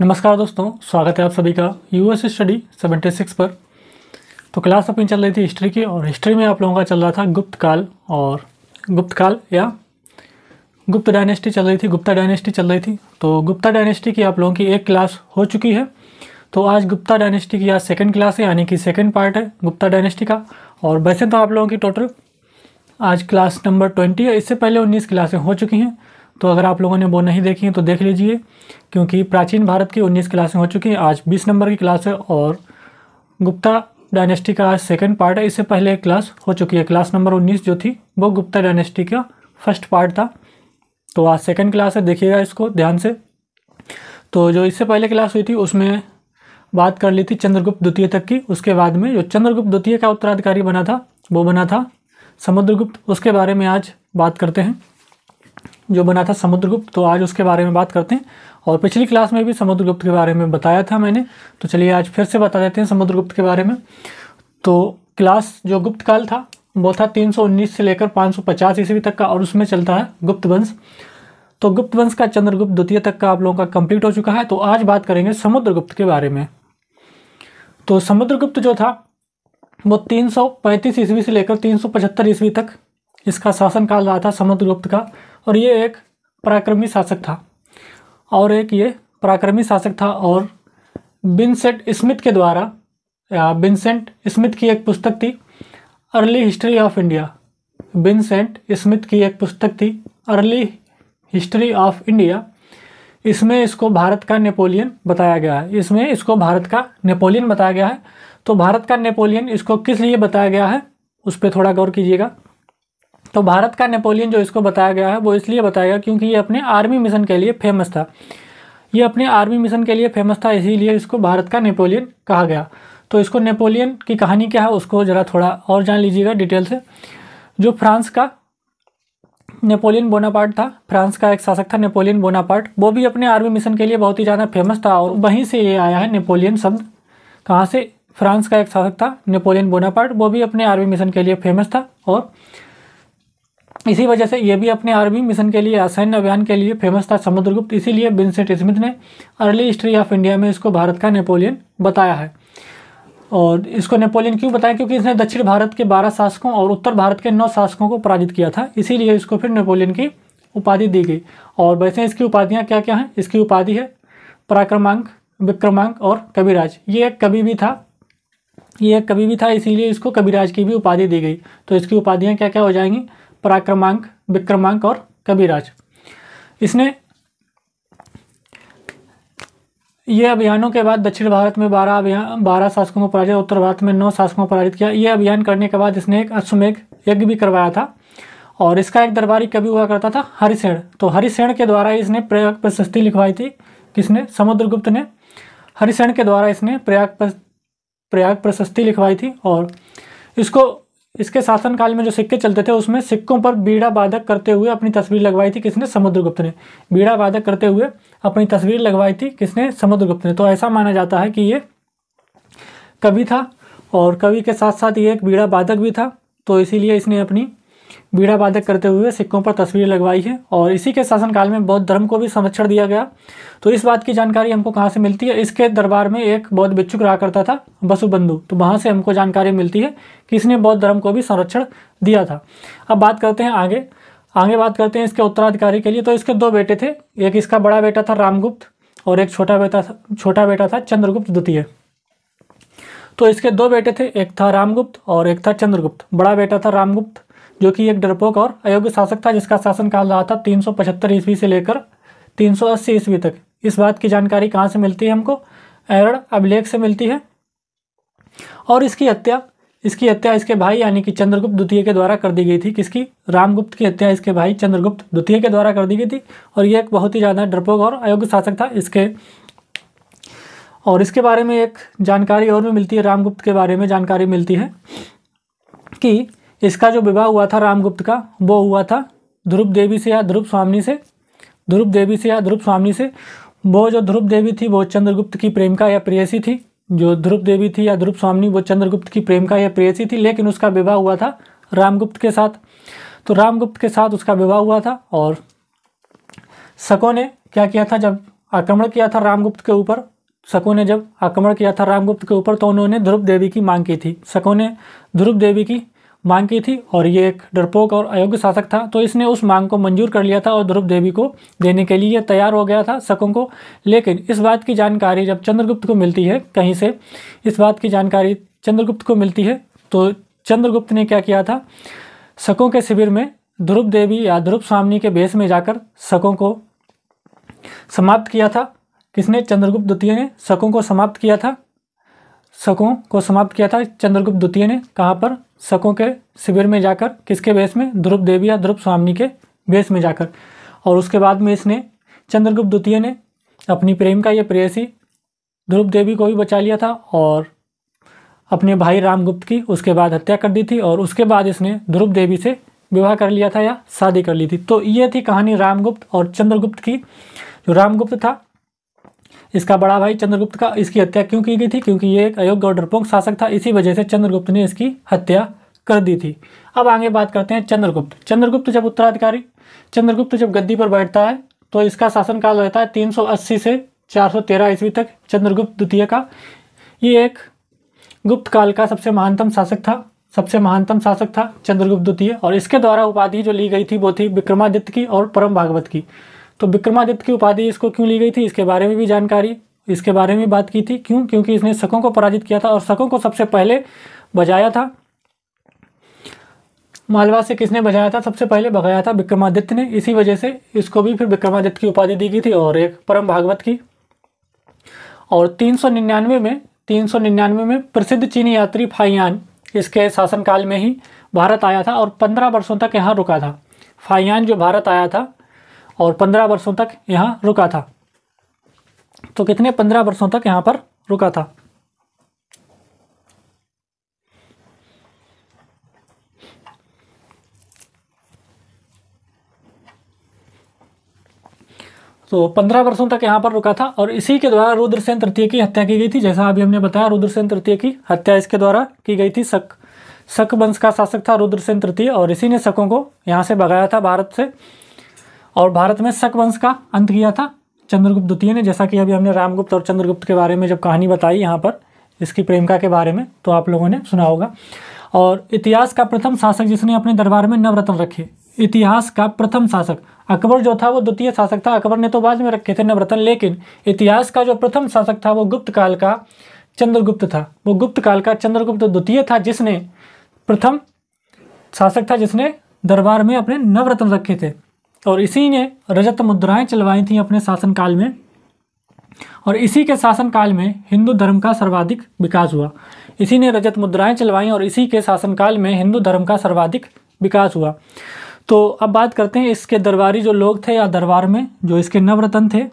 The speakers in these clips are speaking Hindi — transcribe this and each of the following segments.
नमस्कार दोस्तों स्वागत है आप सभी का यूएस स्टडी 76 पर तो क्लास अपनी चल रही थी हिस्ट्री की और हिस्ट्री में आप लोगों का चल रहा था गुप्त काल और गुप्त काल या गुप्त डायनेस्टी चल रही थी गुप्ता डायनेस्टी चल रही थी तो गुप्ता डायनेस्टी की आप लोगों की एक क्लास हो चुकी है तो आज गुप्ता डायनेस्टी की आज सेकेंड क्लास है यानी कि सेकेंड पार्ट है गुप्ता डायनेस्टी का और वैसे तो आप लोगों की टोटल आज क्लास नंबर ट्वेंटी है इससे पहले उन्नीस क्लासें हो चुकी हैं तो अगर आप लोगों ने वो नहीं देखी है तो देख लीजिए क्योंकि प्राचीन भारत की उन्नीस क्लासें हो चुकी हैं आज बीस नंबर की क्लास है और गुप्ता डायनेस्टी का आज सेकेंड पार्ट है इससे पहले एक क्लास हो चुकी है क्लास नंबर उन्नीस जो थी वो गुप्ता डायनेस्टी का फर्स्ट पार्ट था तो आज सेकेंड क्लास है देखिएगा इसको ध्यान से तो जो इससे पहले क्लास हुई थी उसमें बात कर ली थी चंद्रगुप्त द्वितीय तक की उसके बाद में जो चंद्रगुप्त द्वितीय का उत्तराधिकारी बना था वो बना था समुद्रगुप्त उसके बारे में आज बात करते हैं जो बना था समुद्रगुप्त तो आज उसके बारे में बात करते हैं और पिछली क्लास में भी समुद्रगुप्त के बारे में बताया था मैंने तो चलिए आज फिर से बता देते हैं समुद्रगुप्त के बारे में तो क्लास जो गुप्त काल था वो था 319 से लेकर 550 ईस्वी तक का और उसमें चलता है गुप्त वंश तो गुप्त वंश का चंद्रगुप्त द्वितीय तक का आप लोगों का कंप्लीट हो चुका है तो आज बात करेंगे समुद्रगुप्त के बारे में तो समुद्रगुप्त जो था वो 335 ईस्वी से लेकर 375 ईस्वी तक इसका शासनकाल रहा था समुद्रगुप्त का और ये एक पराक्रमी शासक था और एक ये पराक्रमी शासक था और बिनसेंट स्मिथ के द्वारा या बिनसेंट स्मिथ की एक पुस्तक थी early history of India Vincent Smith की एक पुस्तक थी अर्ली हिस्ट्री ऑफ इंडिया इसमें इसको भारत का नेपोलियन बताया गया है इसमें इसको भारत का नेपोलियन बताया गया है तो भारत का नेपोलियन इसको किस लिए बताया गया है उस पर थोड़ा गौर कीजिएगा तो भारत का नेपोलियन जो इसको बताया गया है वो इसलिए बताया गया क्योंकि ये अपने आर्मी मिशन के लिए फेमस था ये अपने आर्मी मिशन के लिए फेमस था इसीलिए इसको भारत का नेपोलियन कहा गया तो इसको नेपोलियन की कहानी क्या है उसको ज़रा थोड़ा और जान लीजिएगा डिटेल से जो फ्रांस का नेपोलियन बोनापार्ट था फ्रांस का एक शासक था नेपोलियन बोनापार्ट वो भी अपने आर्मी मिशन के लिए बहुत ही ज़्यादा फेमस था और वहीं से ये आया है नेपोलियन शब्द कहाँ से फ्रांस का एक शासक था नेपोलियन बोनापार्ट वो भी अपने आर्मी मिशन के लिए फेमस था और इसी वजह से ये भी अपने आर्मी मिशन के लिए सैन्य अभियान के लिए फेमस था समुद्रगुप्त इसीलिए विंसेंट स्मिथ ने अर्ली हिस्ट्री ऑफ इंडिया में इसको भारत का नेपोलियन बताया है और इसको नेपोलियन क्यों बताया क्योंकि इसने दक्षिण भारत के बारह शासकों और उत्तर भारत के नौ शासकों को पराजित किया था इसीलिए इसको फिर नेपोलियन की उपाधि दी गई और वैसे इसकी उपाधियाँ क्या क्या हैं इसकी उपाधि है पराक्रमांक विक्रमांक और कविराज ये एक कवि भी था ये एक कवि भी था इसीलिए इसको कविराज की भी उपाधि दी गई तो इसकी उपाधियाँ क्या क्या हो जाएंगी पराक्रमांक विक्रमांक और कबीराज इसने ये अभियानों के बाद दक्षिण भारत में बारह अभियान बारह शासकों को पराजित उत्तर भारत में नौ शासकों को पराजित किया ये अभियान करने के बाद इसने एक अश्वमेघ यज्ञ भी करवाया था और इसका एक दरबारी कवि हुआ करता था हरिसेण तो हरिसेण के द्वारा इसने प्रयाग प्रशस्ति लिखवाई थी किसने समुद्रगुप्त ने हरिसेण के द्वारा इसने प्रयाग पर, प्रयाग प्रशस्ति लिखवाई थी और इसको इसके शासनकाल में जो सिक्के चलते थे उसमें सिक्कों पर बीड़ा बाधक करते हुए अपनी तस्वीर लगवाई थी किसने समुद्रगुप्त ने बीड़ा बाधक करते हुए अपनी तस्वीर लगवाई थी किसने समुद्रगुप्त ने तो ऐसा माना जाता है कि ये कवि था और कवि के साथ साथ ये एक बीड़ा बाधक भी था तो इसीलिए इसने अपनी बीड़ा बाधक करते हुए सिक्कों पर तस्वीर लगवाई है और इसी के शासनकाल में बौद्ध धर्म को भी संरक्षण दिया गया तो इस बात की जानकारी हमको कहाँ से मिलती है इसके दरबार में एक बौद्ध भिक्षुक रहा करता था बसुबंधु तो वहाँ से हमको जानकारी मिलती है कि इसने बौद्ध धर्म को भी संरक्षण दिया था अब बात करते हैं आगे आगे बात करते हैं इसके उत्तराधिकारी के लिए तो इसके दो बेटे थे एक इसका बड़ा बेटा था रामगुप्त और एक छोटा बेटा था छोटा बेटा था चंद्रगुप्त द्वितीय तो इसके दो बेटे थे एक था रामगुप्त और एक था चंद्रगुप्त बड़ा बेटा था रामगुप्त जो कि एक डरपोक और अयोग्य शासक था जिसका शासनकाल रहा था तीन सौ पचहत्तर ईस्वी से लेकर तीन सौ अस्सी ईस्वी तक इस बात की जानकारी कहाँ से मिलती है हमको एरण अभिलेख से मिलती है और इसकी हत्या इसकी हत्या इसके भाई यानी कि चंद्रगुप्त द्वितीय के द्वारा कर दी गई थी किसकी रामगुप्त की हत्या इसके भाई चंद्रगुप्त द्वितीय के द्वारा कर दी गई थी और ये एक बहुत ही ज़्यादा डरपोक और अयोग्य शासक था इसके और इसके बारे में एक जानकारी और भी मिलती है रामगुप्त के बारे में जानकारी मिलती है कि इसका जो विवाह हुआ था रामगुप्त का वो हुआ था ध्रुव देवी से या ध्रुव स्वामी से ध्रुव देवी से या ध्रुव स्वामी से वो जो ध्रुव देवी थी वो चंद्रगुप्त की प्रेमिका या प्रेयसी थी जो ध्रुव देवी थी या ध्रुव स्वामी वो चंद्रगुप्त की प्रेमिका या प्रेयसी थी लेकिन उसका विवाह हुआ था रामगुप्त के साथ तो रामगुप्त के साथ उसका विवाह हुआ था और शकों ने क्या किया था जब आक्रमण किया था रामगुप्त के ऊपर शकों ने जब आक्रमण किया था रामगुप्त के ऊपर तो उन्होंने ध्रुव देवी की मांग की थी शकों ने ध्रुव देवी की मांग की थी और ये एक डरपोक और अयोग्य शासक था तो इसने उस मांग को मंजूर कर लिया था और ध्रुव देवी को देने के लिए तैयार हो गया था शकों को लेकिन इस बात की जानकारी जब चंद्रगुप्त को मिलती है कहीं से इस बात की जानकारी चंद्रगुप्त को मिलती है तो चंद्रगुप्त ने क्या किया था शकों के शिविर में ध्रुव देवी या ध्रुव स्वामी के बेस में जाकर शकों को समाप्त किया था किसने चंद्रगुप्त द्वितीय ने शकों को समाप्त किया था शकों को समाप्त किया था चंद्रगुप्त द्वितीय ने कहाँ पर शकों के शिविर में जाकर किसके बेस में ध्रुव देवी या ध्रुव स्वामी के बेस में जाकर और उसके बाद में इसने चंद्रगुप्त द्वितीय ने अपनी प्रेम का ये प्रेयसी ध्रुव देवी को भी बचा लिया था और अपने भाई रामगुप्त की उसके बाद हत्या कर दी थी और उसके बाद इसने ध्रुव देवी से विवाह कर लिया था या शादी कर ली थी तो ये थी कहानी रामगुप्त और चंद्रगुप्त की जो रामगुप्त था इसका बड़ा भाई चंद्रगुप्त का इसकी हत्या क्यों की गई थी क्योंकि ये एक अयोग्य और डरपोक शासक था इसी वजह से चंद्रगुप्त ने इसकी हत्या कर दी थी अब आगे बात करते हैं चंद्रगुप्त चंद्रगुप्त जब उत्तराधिकारी चंद्रगुप्त जब गद्दी पर बैठता है तो इसका शासनकाल रहता है 380 से 413 ईस्वी तक चंद्रगुप्त द्वितीय का ये एक गुप्त काल का सबसे महानतम शासक था सबसे महानतम शासक था चंद्रगुप्त द्वितीय और इसके द्वारा उपाधि जो ली गई थी वो थी विक्रमादित्य की और परम भागवत की तो विक्रमादित्य की उपाधि इसको क्यों ली गई थी इसके बारे में भी जानकारी इसके बारे में बात की थी क्यों क्योंकि इसने शकों को पराजित किया था और शकों को सबसे पहले बजाया था मालवा से किसने बजाया था सबसे पहले भगाया था विक्रमादित्य ने इसी वजह से इसको भी फिर विक्रमादित्य की उपाधि दी गई थी और एक परम भागवत की और तीन सौ निन्यानवे में तीन सौ निन्यानवे में प्रसिद्ध चीनी यात्री फाइयान इसके शासनकाल में ही भारत आया था और पंद्रह वर्षों तक यहाँ रुका था फाइयान जो भारत आया था और पंद्रह वर्षों तक यहाँ रुका था तो कितने पंद्रह वर्षों तक यहाँ पर रुका था तो पंद्रह वर्षों तक यहाँ पर रुका था और इसी के द्वारा रुद्रसेन तृतीय की हत्या की गई थी जैसा अभी हमने बताया रुद्रसेन तृतीय की हत्या इसके द्वारा की गई थी शक शक वंश का शासक था रुद्रसेन तृतीय और इसी ने शकों को यहाँ से भगाया था भारत से और भारत में शक वंश का अंत किया था चंद्रगुप्त द्वितीय ने जैसा कि अभी हमने रामगुप्त और चंद्रगुप्त के बारे में जब कहानी बताई यहाँ पर इसकी प्रेमिका के बारे में तो आप लोगों ने सुना होगा और इतिहास का प्रथम शासक जिसने अपने दरबार में नवरत्न रखे इतिहास का प्रथम शासक अकबर जो था वो द्वितीय शासक था अकबर ने तो बाद में रखे थे नवरत्न लेकिन इतिहास का जो प्रथम शासक था वो गुप्त काल का चंद्रगुप्त था वो गुप्त काल का चंद्रगुप्त द्वितीय था जिसने प्रथम शासक था जिसने दरबार में अपने नवरत्न रखे थे और इसी ने रजत मुद्राएं चलवाई थी अपने शासनकाल में और इसी के शासनकाल में हिंदू धर्म का सर्वाधिक विकास हुआ इसी ने रजत मुद्राएं चलवाई और इसी के शासनकाल में हिंदू धर्म का सर्वाधिक विकास हुआ तो अब बात करते हैं इसके दरबारी जो लोग थे या दरबार में जो इसके नवरत्न थे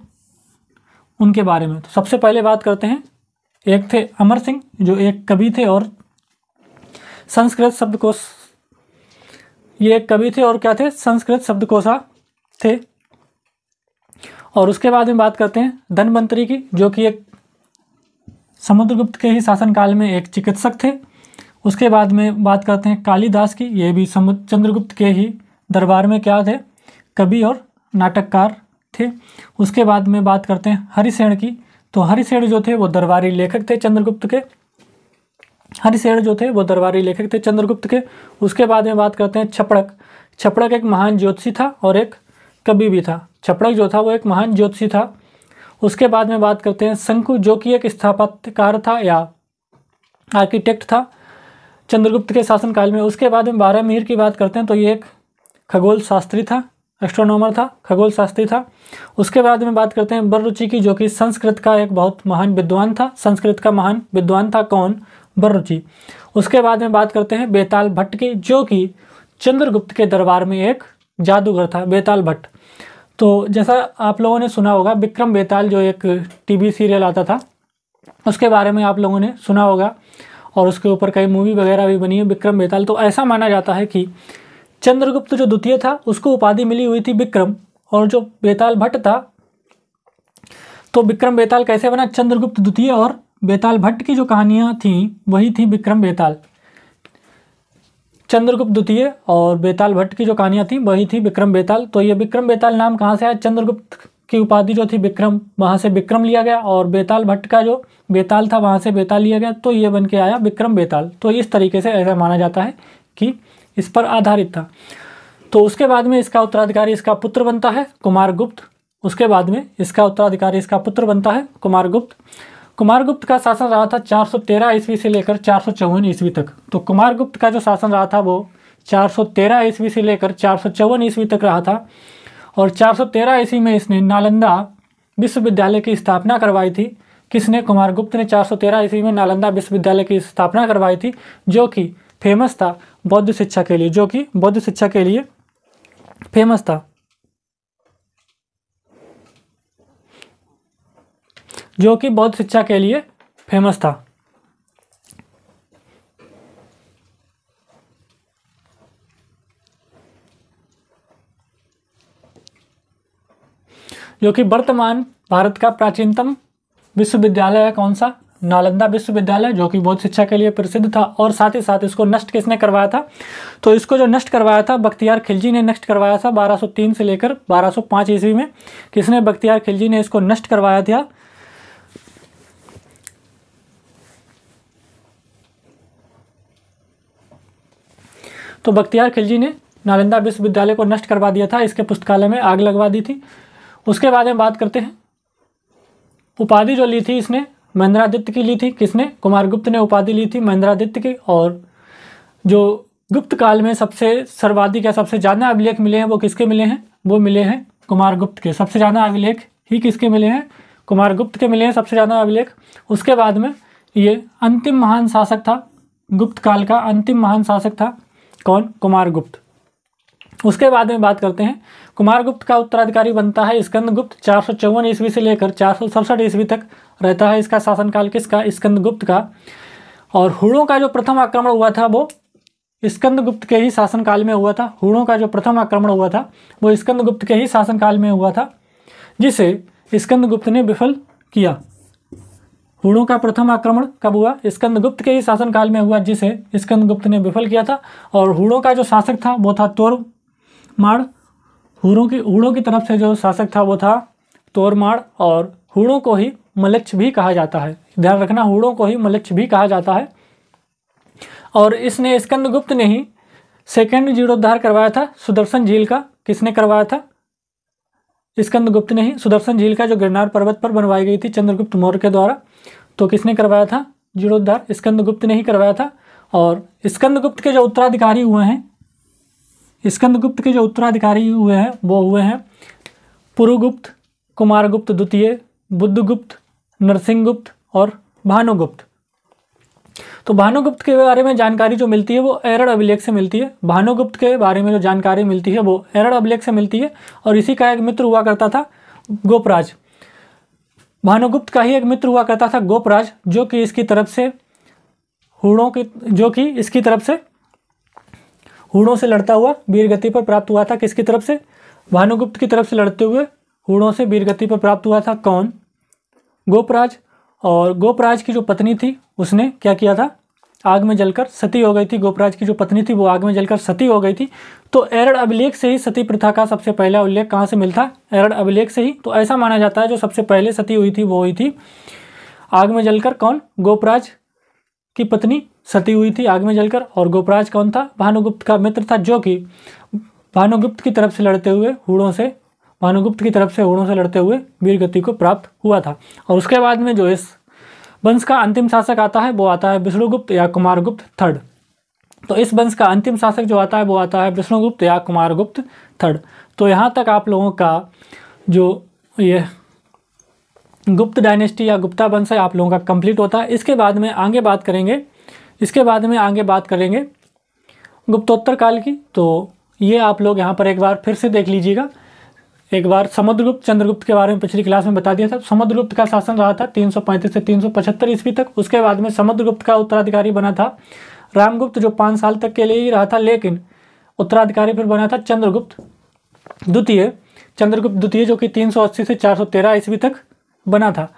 उनके बारे में तो सबसे पहले बात करते हैं एक थे अमर सिंह जो एक कवि थे और संस्कृत शब्दकोश ये एक कवि थे और क्या थे संस्कृत शब्दकोशा थे और उसके बाद में बात करते हैं धनवंतरी की जो कि एक समुद्रगुप्त के ही शासनकाल में एक चिकित्सक थे उसके बाद में बात करते हैं कालीदास की ये भी चंद्रगुप्त के ही दरबार में क्या थे कवि और नाटककार थे उसके बाद में बात करते हैं हरिसेण की तो हरिसेण जो थे वो दरबारी लेखक थे चंद्रगुप्त के हरिसेण जो थे वो दरबारी लेखक थे चंद्रगुप्त के उसके बाद में बात करते हैं छपड़क छपड़क एक महान ज्योतिषी था और एक कभी भी था छपड़क जो था वो एक महान ज्योतिषी था उसके बाद में बात करते हैं शंकु जो कि एक स्थापत्यकार था या आर्किटेक्ट था चंद्रगुप्त के शासनकाल में उसके बाद में बारह मिहिर की बात करते हैं तो ये एक खगोल शास्त्री था एस्ट्रोनॉमर था खगोल शास्त्री था उसके बाद में बात करते हैं बर्रुचि की जो कि संस्कृत का एक बहुत महान विद्वान था संस्कृत का महान विद्वान था कौन बर्रुचि उसके बाद में बात करते हैं बेताल भट्ट की जो कि चंद्रगुप्त के दरबार में एक जादूगर था बेताल भट्ट तो जैसा आप लोगों ने सुना होगा विक्रम बेताल जो एक टीवी सीरियल आता था उसके बारे में आप लोगों ने सुना होगा और उसके ऊपर कई मूवी वगैरह भी बनी है विक्रम बेताल तो ऐसा माना जाता है कि चंद्रगुप्त जो द्वितीय था उसको उपाधि मिली हुई थी विक्रम और जो बेताल भट्ट था तो विक्रम बेताल कैसे बना चंद्रगुप्त द्वितीय और बेताल भट्ट की जो कहानियाँ थीं वही थी विक्रम बेताल चंद्रगुप्त द्वितीय और बेताल भट्ट की जो कहानियाँ थी वही थी विक्रम बेताल तो ये विक्रम बेताल नाम कहाँ से आया चंद्रगुप्त की उपाधि जो थी विक्रम वहाँ से विक्रम लिया गया और बेताल भट्ट का जो बेताल था वहाँ से बेताल लिया गया तो ये बन के आया विक्रम बेताल तो इस तरीके से ऐसा माना जाता है कि इस पर आधारित था तो उसके बाद में इसका उत्तराधिकारी इसका पुत्र बनता है कुमार गुप्त उसके बाद में इसका उत्तराधिकारी इसका पुत्र बनता है कुमार गुप्त कुमारगुप्त का शासन रहा था 413 ईस्वी से लेकर चार सौ ईस्वी तक तो कुमारगुप्त का जो शासन रहा था वो 413 ईस्वी से लेकर चार सौ ईस्वी तक रहा था और 413 ईस्वी में इसने नालंदा विश्वविद्यालय की स्थापना करवाई थी किसने कुमारगुप्त ने 413 ईस्वी में नालंदा विश्वविद्यालय की स्थापना करवाई थी जो कि फेमस था बौद्ध शिक्षा के लिए जो कि बौद्ध शिक्षा के लिए फेमस था जो कि बौद्ध शिक्षा के लिए फेमस था जो कि वर्तमान भारत का प्राचीनतम विश्वविद्यालय है कौन सा नालंदा विश्वविद्यालय जो कि बौद्ध शिक्षा के लिए प्रसिद्ध था और साथ ही साथ इसको नष्ट किसने करवाया था तो इसको जो नष्ट करवाया था बख्तियार खिलजी ने नष्ट करवाया था 1203 से लेकर 1205 ईस्वी में किसने बख्तियार खिलजी ने इसको नष्ट करवाया था तो बख्तियार खिलजी ने नालंदा विश्वविद्यालय को नष्ट करवा दिया था इसके पुस्तकालय में आग लगवा दी थी उसके बाद हम बात करते हैं उपाधि जो ली थी इसने महेंद्रादित्य की ली थी किसने कुमार गुप्त ने उपाधि ली थी महेंद्रादित्य की और जो गुप्त काल में सबसे सर्वाधिक या सबसे ज़्यादा अभिलेख मिले हैं वो किसके मिले हैं वो मिले हैं कुमार गुप्त के सबसे ज़्यादा अभिलेख ही किसके मिले हैं कुमार गुप्त के मिले हैं सबसे ज़्यादा अभिलेख उसके बाद में ये अंतिम महान शासक था गुप्त काल का अंतिम महान शासक था कौन कुमार गुप्त उसके बाद में बात करते हैं कुमार गुप्त का उत्तराधिकारी बनता है स्कंद गुप्त चार सौ चौवन ईस्वी से लेकर चार सौ सड़सठ ईस्वी तक रहता है इसका शासनकाल किसका स्कंद गुप्त का और हुड़ों का जो प्रथम आक्रमण हुआ था वो स्कंद गुप्त के ही शासनकाल में हुआ था हुड़ों का जो प्रथम आक्रमण हुआ था वो स्कंद गुप्त के ही शासनकाल में हुआ था जिसे स्कंद गुप्त ने विफल किया हुड़ों का प्रथम आक्रमण कब हुआ स्कंदगुप्त के ही शासनकाल में हुआ जिसे स्कंदगुप्त ने विफल किया था और हुड़ों का जो शासक था वो था तोर माड़ हुड़ों की हुड़ों की तरफ से जो शासक था वो था तोरमाड़ और हुड़ों को ही मलच्छ भी कहा जाता है ध्यान रखना हुड़ों को ही मलच्छ भी कहा जाता है और इसने स्कंदगुप्त ने ही सेकेंड जीर्णोद्धार करवाया था सुदर्शन झील का किसने करवाया था स्कंदगुप्त ने ही सुदर्शन झील का जो गिरनार पर्वत पर बनवाई गई थी चंद्रगुप्त मौर्य के द्वारा तो किसने करवाया था जीर्णोद्धार स्कंदगुप्त ने ही करवाया था और स्कंदगुप्त के जो उत्तराधिकारी हुए हैं स्कंदगुप्त के जो उत्तराधिकारी हुए हैं वो हुए हैं पुरुगुप्त कुमारगुप्त द्वितीय बुद्धगुप्त नरसिंहगुप्त और भानुगुप्त तो भानुगुप्त के बारे में जानकारी जो मिलती है वो एरड अभिलेख से मिलती है भानुगुप्त के बारे में जो जानकारी मिलती है वो एरड अभिलेख से मिलती है और इसी का एक मित्र हुआ करता था गोपराज भानुगुप्त का ही एक मित्र हुआ करता था गोपराज जो कि इसकी तरफ से हुड़ों की जो कि इसकी तरफ से हुड़ों से लड़ता हुआ वीर गति पर प्राप्त हुआ था किसकी तरफ से भानुगुप्त की तरफ से लड़ते हुए हुड़ों से वीरगति पर प्राप्त हुआ था कौन गोपराज और गोपराज की जो पत्नी थी उसने क्या किया था आग में जलकर सती हो गई थी गोपराज की जो पत्नी थी वो आग में जलकर सती हो गई थी तो एरड अभिलेख से ही सती प्रथा का सबसे पहला उल्लेख कहाँ से मिलता एरड अभिलेख से ही तो ऐसा माना जाता है जो सबसे पहले सती हुई थी वो हुई थी आग में जलकर कौन गोपराज की पत्नी सती हुई थी आग में जलकर और गोपराज कौन था भानुगुप्त का मित्र था जो कि भानुगुप्त की तरफ से लड़ते हुए हुड़ों से भानुगुप्त की तरफ से हुड़ों से लड़ते हुए वीरगति को प्राप्त हुआ था और उसके बाद में जो इस वंश का अंतिम शासक आता है वो आता है विष्णुगुप्त या कुमारगुप्त थर्ड तो इस वंश का अंतिम शासक जो आता है वो आता है विष्णुगुप्त या कुमारगुप्त थर्ड तो यहाँ तक आप लोगों का जो ये गुप्त डायनेस्टी या गुप्ता वंश है आप लोगों का कंप्लीट होता है इसके बाद में आगे बात करेंगे इसके बाद में आगे बात करेंगे गुप्तोत्तर काल की तो ये आप लोग यहाँ पर एक बार फिर से देख लीजिएगा एक बार समुद्रगुप्त चंद्रगुप्त के बारे में पिछली क्लास में बता दिया था समुद्रगुप्त का शासन रहा था 335 से 375 ईस्वी तक उसके बाद में समुद्रगुप्त का उत्तराधिकारी बना था रामगुप्त जो पाँच साल तक के लिए ही रहा था लेकिन उत्तराधिकारी फिर बना था चंद्रगुप्त द्वितीय चंद्रगुप्त द्वितीय जो कि 380 से 413 ईस्वी तक बना था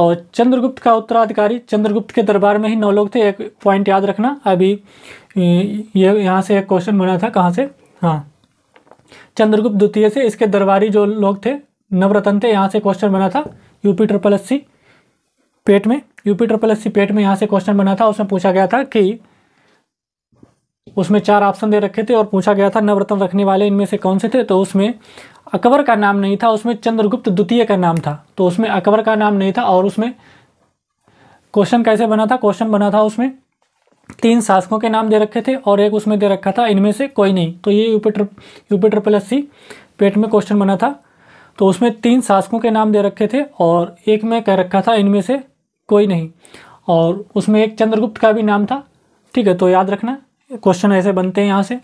और चंद्रगुप्त का उत्तराधिकारी चंद्रगुप्त के दरबार में ही नौ लोग थे एक पॉइंट याद रखना अभी ये यहाँ से एक क्वेश्चन बना था कहाँ से हाँ चंद्रगुप्त द्वितीय से इसके दरबारी जो लोग थे नवरत्न थे यहाँ से क्वेश्चन बना था यूपी ट्रिपल एस पेट में यूपी ट्रिपल एस पेट में यहाँ से क्वेश्चन बना था उसमें पूछा गया था कि उसमें चार ऑप्शन दे रखे थे और पूछा गया था नवरत्न रखने वाले इनमें से कौन से थे तो उसमें अकबर का नाम नहीं था उसमें चंद्रगुप्त द्वितीय का नाम था तो उसमें अकबर का नाम नहीं था और उसमें क्वेश्चन कैसे बना था क्वेश्चन बना था उसमें तीन शासकों के नाम दे रखे थे और एक उसमें दे रखा था इनमें से कोई नहीं तो ये यूपीटर ट्रिप UP triple S C PET में क्वेश्चन बना था तो उसमें तीन शासकों के नाम दे रखे थे और एक में कह रखा था इनमें से कोई नहीं और उसमें एक चंद्रगुप्त का भी नाम था ठीक है तो याद रखना क्वेश्चन ऐसे बनते हैं यहाँ से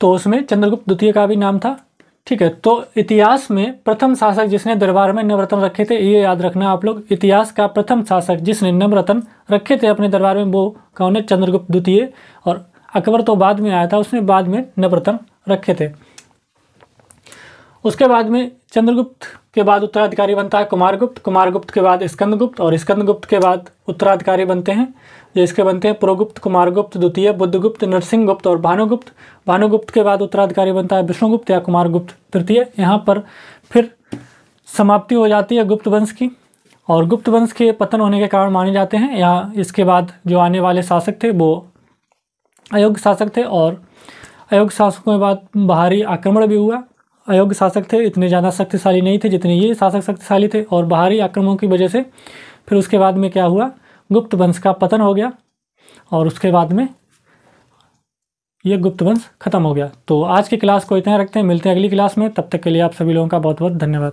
तो उसमें चंद्रगुप्त द्वितीय का भी नाम था ठीक है तो इतिहास में प्रथम शासक जिसने दरबार में नवरत्न रखे थे ये याद रखना आप लोग इतिहास का प्रथम शासक जिसने नवरत्न रखे थे अपने दरबार में वो कौन है चंद्रगुप्त द्वितीय और अकबर तो बाद में आया था उसने बाद में नवरत्न रखे थे उसके बाद में चंद्रगुप्त के बाद उत्तराधिकारी बनता है कुमारगुप्त कुमारगुप्त के बाद स्कंदगुप्त और स्कंदगुप्त के बाद उत्तराधिकारी बनते हैं ये इसके बनते हैं पुरोगुप्त कुमारगुप्त द्वितीय बुद्धगुप्त नरसिंहगुप्त और भानुगुप्त भानुगुप्त के बाद उत्तराधिकारी बनता है विष्णुगुप्त या कुमारगुप्त तृतीय यहाँ पर फिर समाप्ति हो जाती है गुप्त वंश की और गुप्त वंश के पतन होने के कारण माने जाते हैं यहाँ इसके बाद जो आने वाले शासक थे वो अयोग्य शासक थे और अयोग्य शासकों के बाद बाहरी आक्रमण भी हुआ अयोग्य शासक थे इतने ज़्यादा शक्तिशाली नहीं थे जितने ये शासक शक्तिशाली थे और बाहरी आक्रमणों की वजह से फिर उसके बाद में क्या हुआ गुप्त वंश का पतन हो गया और उसके बाद में ये गुप्त वंश खत्म हो गया तो आज की क्लास को इतना रखते हैं मिलते हैं अगली क्लास में तब तक के लिए आप सभी लोगों का बहुत बहुत धन्यवाद